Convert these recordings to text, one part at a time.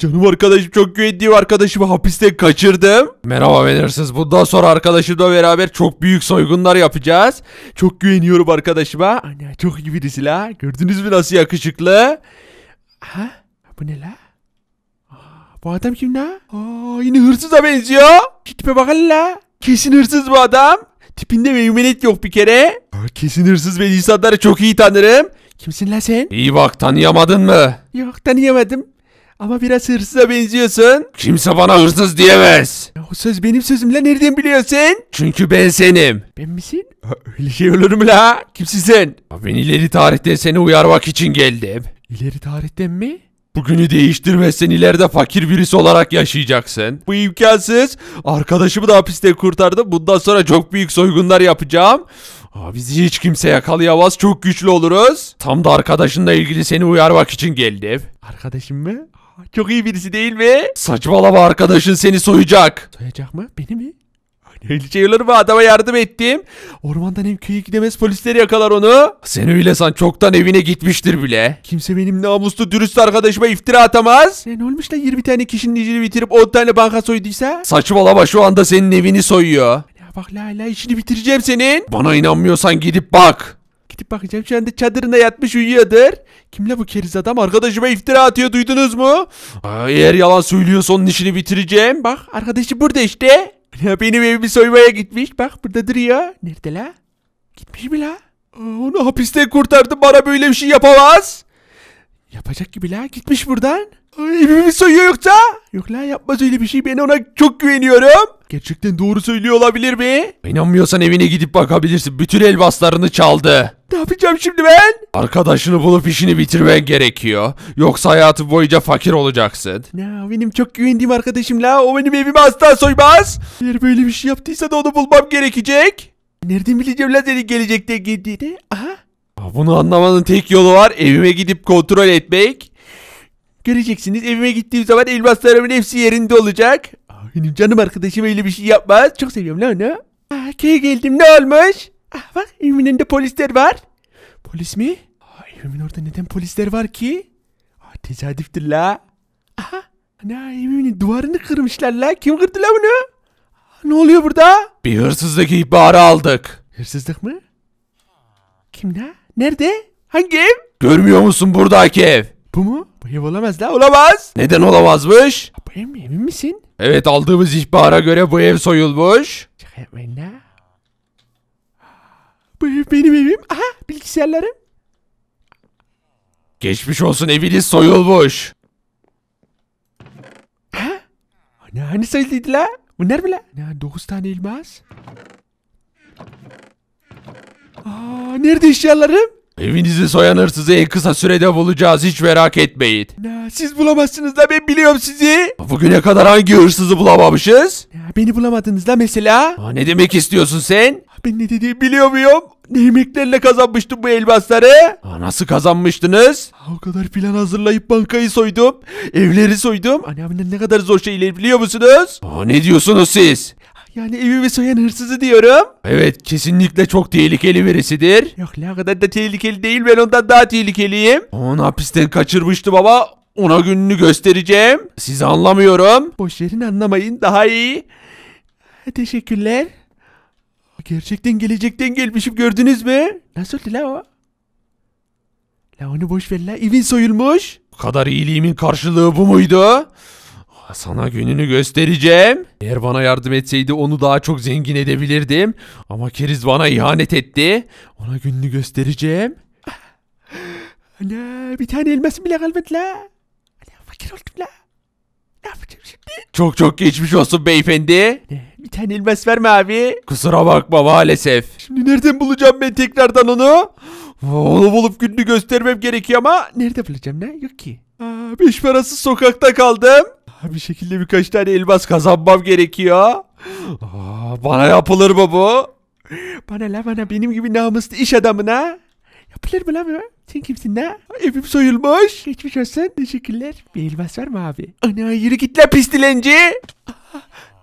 Canım arkadaşım çok güvendiğim arkadaşımı hapiste kaçırdım. Merhaba Belirsiniz. Bundan sonra arkadaşımla beraber çok büyük soygunlar yapacağız. Çok güveniyorum arkadaşıma. Anne çok iyi birisi la. Gördünüz mü nasıl yakışıklı? Ha? Bu ne la? bu adam kim la? Aa, yine hırsıza benziyor. Şu tipe bakalım la. Kesin hırsız bu adam. Tipinde meymenet yok bir kere. kesin hırsız ve insanları çok iyi tanırım. Kimsin la sen? İyi bak tanıyamadın mı? Yok tanıyamadım. Ama biraz hırsıza benziyorsun. Kimse bana hırsız diyemez. O söz benim sözümle nereden biliyorsun? Çünkü ben senim. Ben misin? Ha, Öyle şey olur mu la? Kimsin Ben ileri tarihte seni uyarmak için geldim. İleri tarihten mi? Bugünü değiştirmezsen ileride fakir birisi olarak yaşayacaksın. Bu imkansız. Arkadaşımı da hapiste kurtardım. Bundan sonra çok büyük soygunlar yapacağım. Aa, bizi hiç kimse yakalayamaz. Çok güçlü oluruz. Tam da arkadaşınla ilgili seni uyarmak için geldim. Arkadaşım mı? Çok iyi birisi değil mi? Saçmalama arkadaşın seni soyacak. Soyacak mı? Beni mi? Öyle şey olur Adama yardım ettim. Ormandan hem köye gidemez polisleri yakalar onu. Sen öyle san çoktan evine gitmiştir bile. Kimse benim namuslu dürüst arkadaşıma iftira atamaz. Ne olmuş da 20 tane kişinin işini bitirip 10 tane banka soyduysa? Saçmalama şu anda senin evini soyuyor. Ya bak la la işini bitireceğim senin. Bana inanmıyorsan gidip bak gidip bakacağım. Şu anda çadırına yatmış uyuyordur. Kimle bu keriz adam? Arkadaşıma iftira atıyor duydunuz mu? Aa, eğer yalan söylüyorsa onun işini bitireceğim. Bak arkadaşı burada işte. Ya benim evimi soymaya gitmiş. Bak burada duruyor. Nerede la? Gitmiş mi la? onu hapiste kurtardım. Bana böyle bir şey yapamaz. Yapacak gibi la. Gitmiş buradan. Evimi soyuyor yoksa? Yok la yapmaz öyle bir şey. Ben ona çok güveniyorum. Gerçekten doğru söylüyor olabilir mi? İnanmıyorsan evine gidip bakabilirsin. Bütün elbaslarını çaldı. Ne yapacağım şimdi ben? Arkadaşını bulup işini bitirmen gerekiyor. Yoksa hayatın boyunca fakir olacaksın. Ya benim çok güvendiğim arkadaşım la. O benim evimi asla soymaz. Eğer böyle bir şey yaptıysa da onu bulmam gerekecek. Nereden bileceğim la senin gelecekte gittiğini? Aha. Bunu anlamanın tek yolu var. Evime gidip kontrol etmek. Göreceksiniz evime gittiğim zaman elmaslarımın hepsi yerinde olacak. Ah, Benim canım arkadaşım öyle bir şey yapmaz. Çok seviyorum lan onu. Ah, köye geldim ne olmuş? Ah, bak evimin önünde polisler var. Polis mi? Ah, evimin orada neden polisler var ki? Ah, tesadüftür la. Aha. Ana evimin duvarını kırmışlar la. Kim kırdı la bunu? Ah, Ne oluyor burada? Bir hırsızlık ihbarı aldık. Hırsızlık mı? Kim la? Nerede? Hangi ev? Görmüyor musun buradaki ev? Bu mu? Bu ev olamaz la olamaz. Neden olamazmış? Bu ev mi emin misin? Evet aldığımız ihbara göre bu ev soyulmuş. Şaka yapmayın la. Bu ev benim evim. Aha bilgisayarlarım. Geçmiş olsun eviniz soyulmuş. Ha? Ne hani soyulduydu la? Bu mı la? Ne, 9 tane elmas. Aa, nerede eşyalarım? Evinizi soyan hırsızı en kısa sürede bulacağız hiç merak etmeyin. Ne, siz bulamazsınız da ben biliyorum sizi. Bugüne kadar hangi hırsızı bulamamışız? Ne, beni bulamadınız da mesela. Aa, ne demek istiyorsun sen? Ben ne dediğimi biliyor muyum? Ne yemeklerle kazanmıştım bu elmasları? Aa, nasıl kazanmıştınız? Aa, o kadar plan hazırlayıp bankayı soydum. Evleri soydum. Annemin ne kadar zor şeyleri biliyor musunuz? Aa, ne diyorsunuz siz? Yani evimi soyan hırsızı diyorum. Evet kesinlikle çok tehlikeli birisidir. Yok ne kadar da tehlikeli değil ben ondan daha tehlikeliyim. Onu hapisten kaçırmıştı baba. Ona gününü göstereceğim. Sizi anlamıyorum. Boş verin anlamayın daha iyi. Teşekkürler. Gerçekten gelecekten gelmişim gördünüz mü? Nasıl la o? La onu boş ver la evin soyulmuş. Bu kadar iyiliğimin karşılığı bu muydu? Sana gününü göstereceğim. Eğer bana yardım etseydi onu daha çok zengin edebilirdim. Ama Keriz bana ihanet etti. Ona gününü göstereceğim. Ana bir tane elmasım bile kalmadı la. Ana fakir oldum la. Ne yapacağım şimdi? Çok çok geçmiş olsun beyefendi. Bir tane elmas verme abi. Kusura bakma maalesef. Şimdi nereden bulacağım ben tekrardan onu? Onu bulup gününü göstermem gerekiyor ama nerede bulacağım ne? Yok ki. Aa, beş parası sokakta kaldım. Bir şekilde birkaç tane elmas kazanmam gerekiyor. Aa, bana yapılır mı bu? Bana la bana benim gibi namuslu iş adamına. Yapılır mı lan bu? Sen kimsin la? Evim soyulmuş. Geçmiş olsun. Teşekkürler. Bir elmas var mı abi? Ana yürü git la pis dilenci.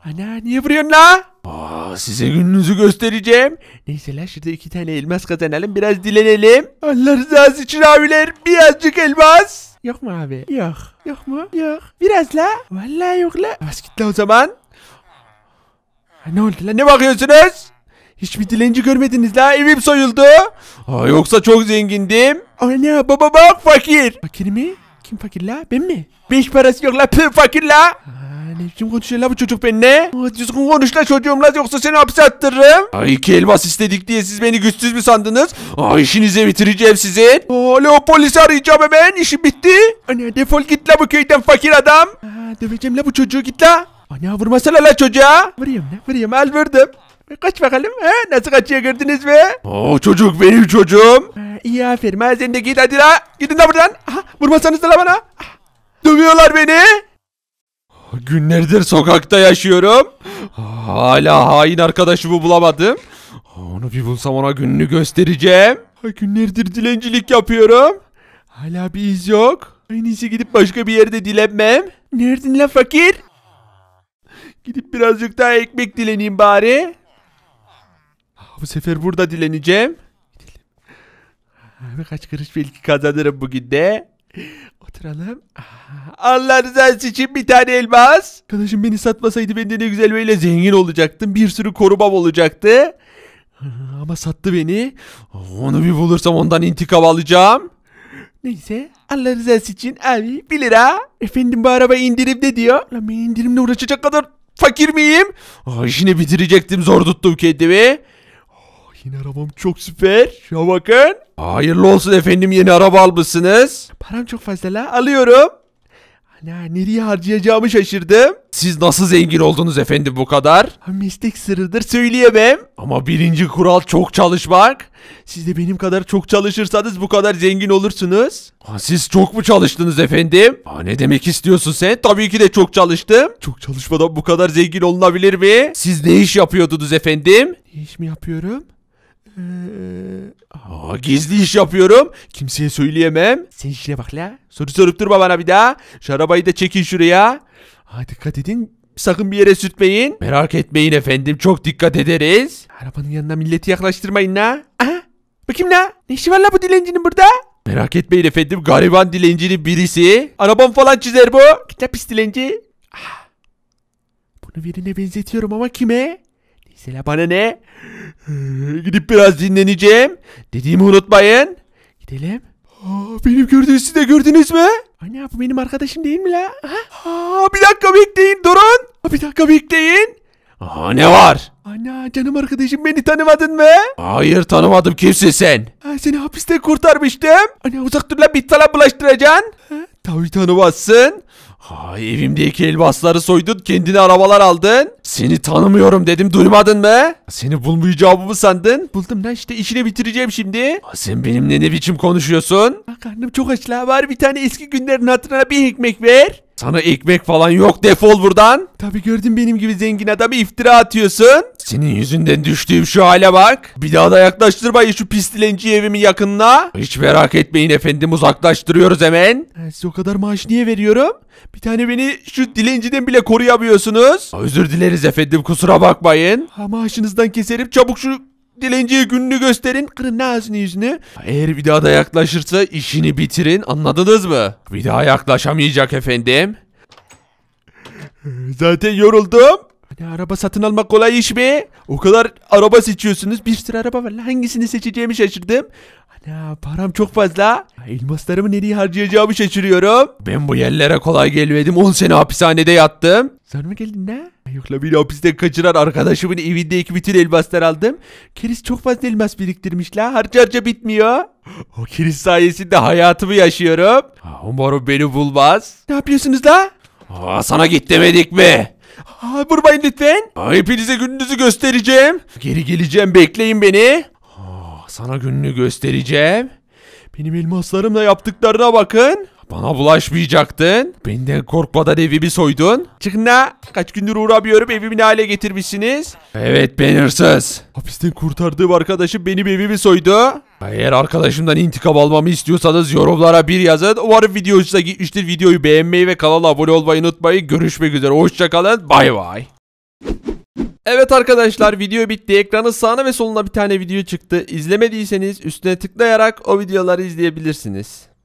Ana niye vuruyorsun la? Aa, size gününüzü göstereceğim. Neyse la şurada iki tane elmas kazanalım biraz dilenelim. Allah rızası için abiler birazcık elmas. Yok mu abi? Yok. Yok mu? Yok. Biraz la. Vallahi yok la. Bas git la o zaman. Ha, ne oldu la? Ne bakıyorsunuz? Hiçbir dilenci görmediniz la. Evim soyuldu. Ha, yoksa çok zengindim. Ana baba bak fakir. Fakir mi? Kim fakir la? Ben mi? Beş parası yok la. Püh fakir la. Ne biçim konuşuyor la bu çocuk benimle? Düzgün konuş la çocuğum la yoksa seni hapse attırırım. Ay iki elmas istedik diye siz beni güçsüz mü sandınız? Ay işinize bitireceğim sizin. Alo polisi arayacağım hemen işim bitti. Anne defol git la bu köyden fakir adam. Ha, döveceğim la bu çocuğu git la. Anne vurmasana la çocuğa. Vurayım la vurayım al vurdum. E, kaç bakalım. He? Nasıl kaçıyor gördünüz mü? Oo çocuk benim çocuğum. Ee, iyi aferin. Ben seni de git hadi la. Gidin la buradan. Aha, vurmasanız da la bana. Ah, dövüyorlar beni. Günlerdir sokakta yaşıyorum. Hala hain arkadaşımı bulamadım. Onu bir bulsam ona gününü göstereceğim. Günlerdir dilencilik yapıyorum. Hala bir iz yok. En iyisi gidip başka bir yerde dilenmem. Neredin la fakir? Gidip birazcık daha ekmek dileneyim bari. Bu sefer burada dileneceğim. Birkaç kırış belki kazanırım bugün de. Yatıralım. Allah rızası için bir tane elmas. Arkadaşım beni satmasaydı ben de ne güzel böyle zengin olacaktım. Bir sürü korumam olacaktı. Ama sattı beni. Onu bir bulursam ondan intikam alacağım. Neyse Allah rızası için abi 1 lira. Efendim bu araba indirimde diyor. Lan ben indirimle uğraşacak kadar fakir miyim? Aa, işini bitirecektim zor tuttum kendimi. Yeni arabam çok süper. Şuna bakın. Hayırlı olsun efendim yeni araba almışsınız. Param çok fazla la alıyorum. Ana nereye harcayacağımı şaşırdım. Siz nasıl zengin oldunuz efendim bu kadar? Ha, meslek sırrıdır söyleyemem. Ama birinci kural çok çalışmak. Siz de benim kadar çok çalışırsanız bu kadar zengin olursunuz. siz çok mu çalıştınız efendim? ne demek istiyorsun sen? Tabii ki de çok çalıştım. Çok çalışmadan bu kadar zengin olunabilir mi? Siz ne iş yapıyordunuz efendim? Ne iş mi yapıyorum? Ha ee, e, gizli iş yapıyorum. Kimseye söyleyemem. Sen işine bak la. Soru sorup durma bana bir daha. Şu arabayı da çekin şuraya. Ha, dikkat edin. Sakın bir yere sürtmeyin. Merak etmeyin efendim. Çok dikkat ederiz. Arabanın yanına milleti yaklaştırmayın la. Aha. Bakayım la. Ne işi var la bu dilencinin burada? Merak etmeyin efendim. Gariban dilencinin birisi. Arabam falan çizer bu. Git la pis dilenci. Ah. Bunu birine benzetiyorum ama kime? Neyse la bana ne? Gidip biraz dinleneceğim. Dediğimi unutmayın. Gidelim. benim gördüğünüz siz de gördünüz mü? Anne bu benim arkadaşım değil mi la? Ha? Aa, bir dakika bekleyin durun. bir dakika bekleyin. Aa, ne var? Anne canım arkadaşım beni tanımadın mı? Hayır tanımadım kimsin sen? Ha, seni hapiste kurtarmıştım. Anne uzak dur lan bit falan bulaştıracaksın. Ha, tabii tanımazsın. Ha evimdeki elbasları soydun kendine arabalar aldın. Seni tanımıyorum dedim duymadın mı? Seni bulmayacağımı mı sandın? Buldum lan işte işini bitireceğim şimdi. sen benimle ne biçim konuşuyorsun? Ha, karnım çok aç la var bir tane eski günlerin hatırına bir ekmek ver. Sana ekmek falan yok defol buradan. Tabi gördün benim gibi zengin adamı iftira atıyorsun. Senin yüzünden düştüğüm şu hale bak. Bir daha da yaklaştırmayın şu pis dilenci evimi yakınına. Hiç merak etmeyin efendim uzaklaştırıyoruz hemen. size o kadar maaş niye veriyorum? Bir tane beni şu dilenciden bile koruyamıyorsunuz. Özür dileriz efendim kusura bakmayın. Ha, maaşınızdan keserim çabuk şu dilenciye gününü gösterin. Kırın ağzını yüzünü. Eğer bir daha da yaklaşırsa işini bitirin anladınız mı? Bir daha yaklaşamayacak efendim. Zaten yoruldum. Hani araba satın almak kolay iş mi? O kadar araba seçiyorsunuz. Bir sürü araba var. Hangisini seçeceğimi şaşırdım. Ana param çok fazla. Elmaslarımı nereye harcayacağımı şaşırıyorum. Ben bu yerlere kolay gelmedim. 10 sene hapishanede yattım. Sen mi geldin ne? Yokla beni hapiste kaçıran arkadaşımın evindeki bütün elmaslar aldım. Keris çok fazla elmas biriktirmiş la. Harca harca bitmiyor. O keris sayesinde hayatımı yaşıyorum. Umarım beni bulmaz. Ne yapıyorsunuz la? Aa, sana git demedik mi? Ha, vurmayın lütfen. Ha, hepinize gününüzü göstereceğim. Geri geleceğim bekleyin beni. sana gününü göstereceğim. Benim elmaslarımla yaptıklarına bakın. Bana bulaşmayacaktın. Benden korkmadan evimi soydun. Çıkın la. Kaç gündür uğramıyorum evimi ne hale getirmişsiniz. Evet ben hırsız. Hapisten kurtardığım arkadaşım benim evimi soydu. Eğer arkadaşımdan intikam almamı istiyorsanız yorumlara bir yazın. Umarım video hoşuna gitmiştir. Videoyu beğenmeyi ve kanala abone olmayı unutmayın. Görüşmek üzere. Hoşçakalın. Bay bay. Evet arkadaşlar video bitti. Ekranın sağına ve soluna bir tane video çıktı. İzlemediyseniz üstüne tıklayarak o videoları izleyebilirsiniz.